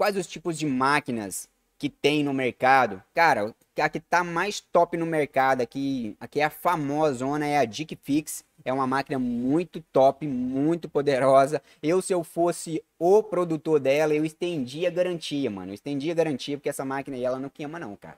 quais os tipos de máquinas que tem no mercado. Cara, a que tá mais top no mercado aqui, aqui é a famosona, é a Dick Fix. É uma máquina muito top, muito poderosa. Eu, se eu fosse o produtor dela, eu estendia a garantia, mano. Eu estendia a garantia, porque essa máquina aí, ela não queima não, cara.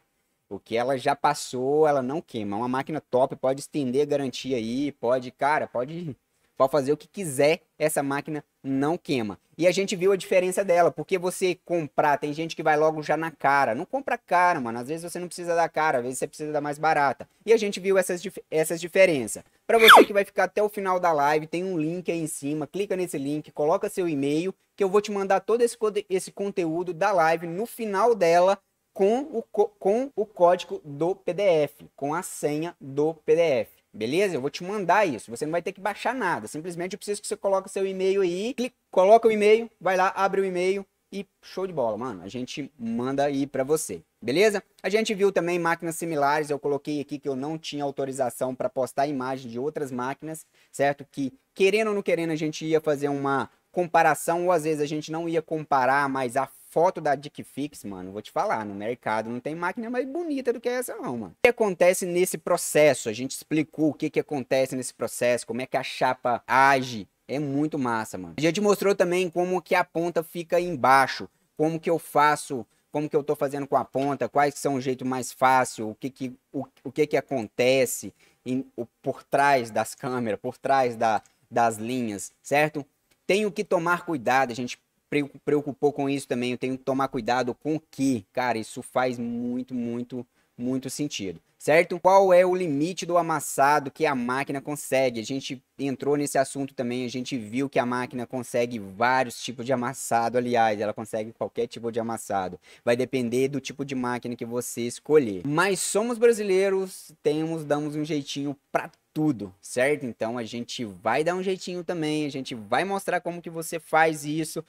O que ela já passou, ela não queima. É uma máquina top, pode estender a garantia aí, pode, cara, pode Pode fazer o que quiser, essa máquina não queima. E a gente viu a diferença dela, porque você comprar, tem gente que vai logo já na cara. Não compra cara, mano. Às vezes você não precisa da cara, às vezes você precisa da mais barata. E a gente viu essas, dif essas diferenças. Para você que vai ficar até o final da live, tem um link aí em cima. Clica nesse link, coloca seu e-mail, que eu vou te mandar todo esse, esse conteúdo da live no final dela com o, com o código do PDF, com a senha do PDF. Beleza? Eu vou te mandar isso. Você não vai ter que baixar nada. Simplesmente eu preciso que você coloque seu e-mail aí. Clica, coloca o e-mail, vai lá, abre o e-mail e show de bola, mano. A gente manda aí para você. Beleza? A gente viu também máquinas similares. Eu coloquei aqui que eu não tinha autorização para postar imagem de outras máquinas, certo? Que querendo ou não querendo a gente ia fazer uma comparação ou às vezes a gente não ia comparar, mais a foto da Dick Fix, mano, vou te falar, no mercado não tem máquina mais bonita do que essa não, mano. O que acontece nesse processo? A gente explicou o que, que acontece nesse processo, como é que a chapa age. É muito massa, mano. A gente mostrou também como que a ponta fica embaixo, como que eu faço como que eu tô fazendo com a ponta, quais são o jeito mais fácil, o que que, o, o que, que acontece em, o, por trás das câmeras, por trás da, das linhas, certo? Tenho que tomar cuidado, a gente preocupou com isso também. Eu tenho que tomar cuidado com que, cara, isso faz muito, muito, muito sentido, certo? Qual é o limite do amassado que a máquina consegue? A gente entrou nesse assunto também, a gente viu que a máquina consegue vários tipos de amassado, aliás, ela consegue qualquer tipo de amassado. Vai depender do tipo de máquina que você escolher. Mas somos brasileiros, temos, damos um jeitinho para tudo, certo? Então a gente vai dar um jeitinho também, a gente vai mostrar como que você faz isso